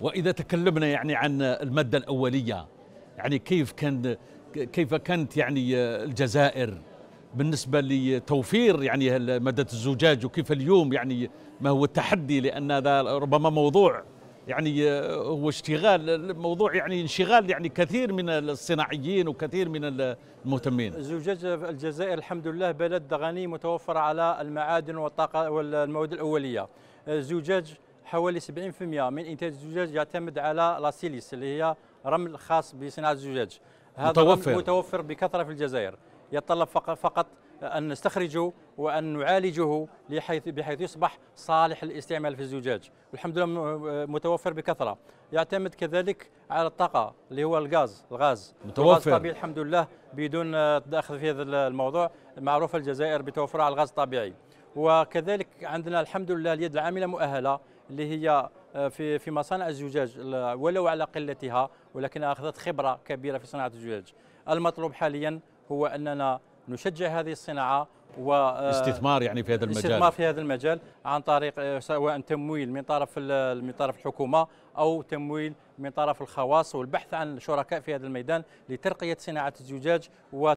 واذا تكلمنا يعني عن الماده الاوليه يعني كيف كان كيف كانت يعني الجزائر بالنسبه لتوفير يعني ماده الزجاج وكيف اليوم يعني ما هو التحدي لان هذا ربما موضوع يعني هو اشتغال موضوع يعني انشغال يعني كثير من الصناعيين وكثير من المهتمين الزجاج الجزائر الحمد لله بلد غني متوفر على المعادن والطاقه والمواد الاوليه الزجاج حوالي 70% من انتاج الزجاج يعتمد على لاسيليس اللي هي رمل خاص بصناعه الزجاج هذا متوفر متوفر بكثره في الجزائر يتطلب فقط ان نستخرجه وان نعالجه بحيث بحيث يصبح صالح للاستعمال في الزجاج والحمد لله متوفر بكثره يعتمد كذلك على الطاقه اللي هو الغاز الغاز متوفر الغاز الطبيعي الحمد لله بدون تدخل في هذا الموضوع معروفه الجزائر بتوفرها على الغاز الطبيعي وكذلك عندنا الحمد لله اليد العامله مؤهله اللي هي آه، في في مصانع الزجاج ولو على قلتها ولكن اخذت خبره كبيره في صناعه الزجاج المطلوب حاليا هو اننا نشجع هذه الصناعه و آه، استثمار يعني في هذا المجال استثمار في هذا المجال عن طريق آه، سواء تمويل من طرف من طرف الحكومه او تمويل من طرف الخواص والبحث عن شركاء في هذا الميدان لترقيه صناعه الزجاج و